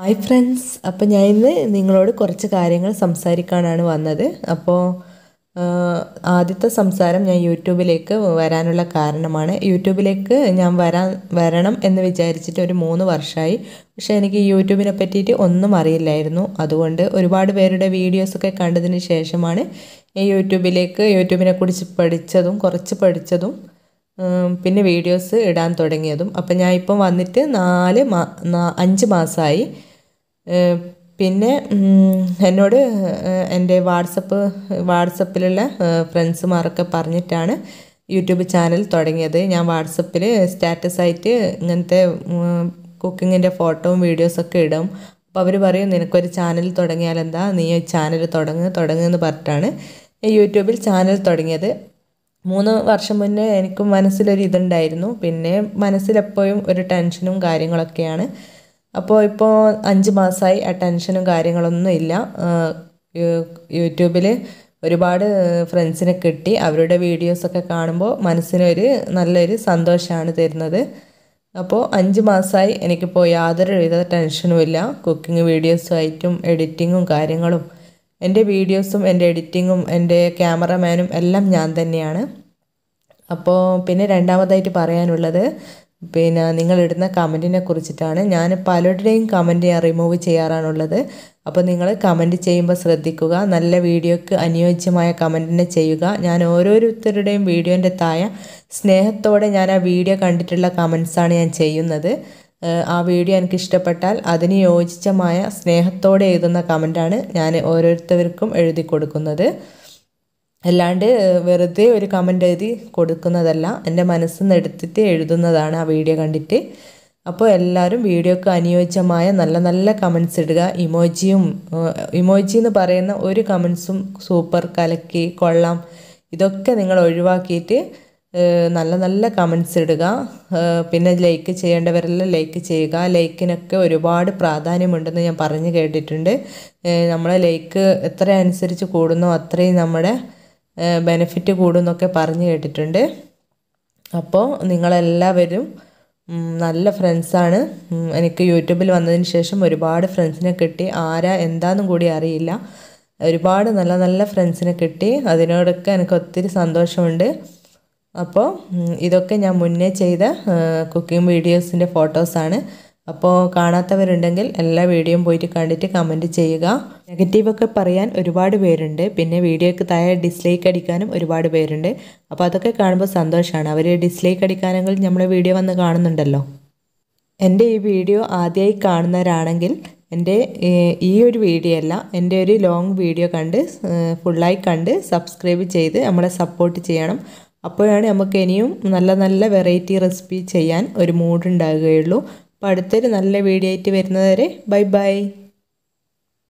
hi friends അപ്പോൾ ഞാൻ ഇന്ന് നിങ്ങളോട് കുറച്ച് കാര്യങ്ങൾ സംസാരിക്കാനാണ് വന്നത് അപ്പോൾ ആദ്യത്തെ സംസാരം ഞാൻ യൂട്യൂബിലേക്ക് വരാനുള്ള കാരണമാണ് യൂട്യൂബിലേക്ക് ഞാൻ വരാൻ വരണം എന്ന് വിചാരിച്ചിട്ട് ഒരു മൂന്ന് വർഷമായി പക്ഷേ എനിക്ക് യൂട്യൂബിനെ പറ്റിയിട്ട് ഒന്നും അറിയില്ലായിരുന്നു അതുകൊണ്ട് ഒരുപാട് പേരുടെ വീഡിയോസൊക്കെ കണ്ടതിന് ശേഷമാണ് ഈ യൂട്യൂബിലേക്ക് യൂട്യൂബിനെ കുറിച്ച് പഠിച്ചതും കുറച്ച് പഠിച്ചതും പിന്നെ വീഡിയോസ് ഇടാൻ തുടങ്ങിയതും അപ്പം ഞാൻ ഇപ്പം വന്നിട്ട് നാല് മാ അഞ്ച് മാസമായി പിന്നെ എന്നോട് എൻ്റെ വാട്സപ്പ് വാട്സപ്പിലുള്ള ഫ്രണ്ട്സുമാരൊക്കെ പറഞ്ഞിട്ടാണ് യൂട്യൂബ് ചാനൽ തുടങ്ങിയത് ഞാൻ വാട്സപ്പിൽ സ്റ്റാറ്റസായിട്ട് ഇങ്ങനത്തെ കുക്കിങ്ങിൻ്റെ ഫോട്ടോയും വീഡിയോസൊക്കെ ഇടും അപ്പോൾ അവർ പറയും നിനക്കൊരു ചാനൽ തുടങ്ങിയാൽ എന്താ നീ ചാനൽ തുടങ്ങുക തുടങ്ങുക എന്ന് പറഞ്ഞിട്ടാണ് യൂട്യൂബിൽ ചാനൽ തുടങ്ങിയത് മൂന്ന് വർഷം മുന്നേ എനിക്ക് മനസ്സിലൊരിതുണ്ടായിരുന്നു പിന്നെ മനസ്സിലെപ്പോഴും ഒരു ടെൻഷനും കാര്യങ്ങളൊക്കെയാണ് അപ്പോൾ ഇപ്പോൾ അഞ്ച് മാസമായി ആ ടെൻഷനും കാര്യങ്ങളൊന്നും ഇല്ല യൂട്യൂബിൽ ഒരുപാട് ഫ്രണ്ട്സിനെ കിട്ടി അവരുടെ വീഡിയോസൊക്കെ കാണുമ്പോൾ മനസ്സിനൊരു നല്ലൊരു സന്തോഷമാണ് തരുന്നത് അപ്പോൾ അഞ്ച് മാസമായി എനിക്കിപ്പോൾ യാതൊരു വിധ ടെൻഷനുമില്ല കുക്കിംഗ് വീഡിയോസായിട്ടും എഡിറ്റിങ്ങും കാര്യങ്ങളും എൻ്റെ വീഡിയോസും എൻ്റെ എഡിറ്റിങ്ങും എൻ്റെ ക്യാമറമാനും എല്ലാം ഞാൻ തന്നെയാണ് അപ്പോൾ പിന്നെ രണ്ടാമതായിട്ട് പറയാനുള്ളത് പിന്നെ നിങ്ങളിടുന്ന കമൻറ്റിനെ കുറിച്ചിട്ടാണ് ഞാൻ പലരുടെയും കമൻറ്റ് ഞാൻ റിമൂവ് ചെയ്യാറാണുള്ളത് അപ്പോൾ നിങ്ങൾ കമൻറ്റ് ചെയ്യുമ്പോൾ ശ്രദ്ധിക്കുക നല്ല വീഡിയോയ്ക്ക് അനുയോജ്യമായ കമൻറ്റിനെ ചെയ്യുക ഞാൻ ഓരോരുത്തരുടെയും വീഡിയോൻ്റെ തായ സ്നേഹത്തോടെ ഞാൻ ആ വീഡിയോ കണ്ടിട്ടുള്ള കമൻസാണ് ഞാൻ ചെയ്യുന്നത് ആ വീഡിയോ എനിക്ക് ഇഷ്ടപ്പെട്ടാൽ അതിന് യോജിച്ചമായ സ്നേഹത്തോടെ എഴുതുന്ന കമൻറ്റാണ് ഞാൻ ഓരോരുത്തർക്കും എഴുതി കൊടുക്കുന്നത് അല്ലാണ്ട് വെറുതെ ഒരു കമൻ്റ് എഴുതി കൊടുക്കുന്നതല്ല എൻ്റെ മനസ്സിൽ നിന്ന് എടുത്തിട്ട് എഴുതുന്നതാണ് ആ വീഡിയോ കണ്ടിട്ട് അപ്പോൾ എല്ലാവരും വീഡിയോക്ക് അനുയോജ്യമായ നല്ല നല്ല കമൻസ് ഇടുക ഇമോജിയും ഇമോജി എന്ന് പറയുന്ന ഒരു കമൻസും സൂപ്പർ കലക്കി കൊള്ളാം ഇതൊക്കെ നിങ്ങൾ ഒഴിവാക്കിയിട്ട് നല്ല നല്ല കമൻസ് ഇടുക പിന്നെ ലൈക്ക് ചെയ്യേണ്ടവരെല്ലാം ലൈക്ക് ചെയ്യുക ലൈക്കിനൊക്കെ ഒരുപാട് പ്രാധാന്യമുണ്ടെന്ന് ഞാൻ പറഞ്ഞു കേട്ടിട്ടുണ്ട് നമ്മളെ ലൈക്ക് എത്ര അനുസരിച്ച് കൂടുന്നോ അത്രയും നമ്മുടെ ബെനിഫിറ്റ് കൂടുമെന്നൊക്കെ പറഞ്ഞു കേട്ടിട്ടുണ്ട് അപ്പോൾ നിങ്ങളെല്ലാവരും നല്ല ഫ്രണ്ട്സാണ് എനിക്ക് യൂട്യൂബിൽ വന്നതിന് ശേഷം ഒരുപാട് ഫ്രണ്ട്സിനെ കിട്ടി ആരാ എന്താണെന്നും കൂടി അറിയില്ല ഒരുപാട് നല്ല നല്ല ഫ്രണ്ട്സിനെ കിട്ടി അതിനോടൊക്കെ എനിക്ക് ഒത്തിരി സന്തോഷമുണ്ട് അപ്പോൾ ഇതൊക്കെ ഞാൻ മുന്നേ ചെയ്ത കുക്കിംഗ് വീഡിയോസിൻ്റെ ഫോട്ടോസാണ് അപ്പോൾ കാണാത്തവരുണ്ടെങ്കിൽ എല്ലാ വീഡിയോയും പോയിട്ട് കണ്ടിട്ട് കമൻറ്റ് ചെയ്യുക നെഗറ്റീവൊക്കെ പറയാൻ ഒരുപാട് പേരുണ്ട് പിന്നെ വീഡിയോയ്ക്ക് താഴെ ഡിസ്ലൈക്ക് അടിക്കാനും ഒരുപാട് പേരുണ്ട് അപ്പോൾ അതൊക്കെ കാണുമ്പോൾ സന്തോഷമാണ് അവർ ഡിസ്ലൈക്ക് അടിക്കാനെങ്കിൽ നമ്മുടെ വീഡിയോ വന്ന് കാണുന്നുണ്ടല്ലോ എൻ്റെ ഈ വീഡിയോ ആദ്യമായി കാണുന്നവരാണെങ്കിൽ എൻ്റെ ഈ ഒരു വീഡിയോ അല്ല എൻ്റെ ഒരു ലോങ് വീഡിയോ കണ്ട് ഫുള്ളായി കണ്ട് സബ്സ്ക്രൈബ് ചെയ്ത് നമ്മളെ സപ്പോർട്ട് ചെയ്യണം അപ്പോഴാണ് നമുക്ക് ഇനിയും നല്ല നല്ല വെറൈറ്റി റെസിപ്പി ചെയ്യാൻ ഒരു മൂഡ് ഉണ്ടാകുകയുള്ളൂ അപ്പോൾ അടുത്തൊരു നല്ല വീഡിയോ ആയിട്ട് വരെ ബൈ ബൈ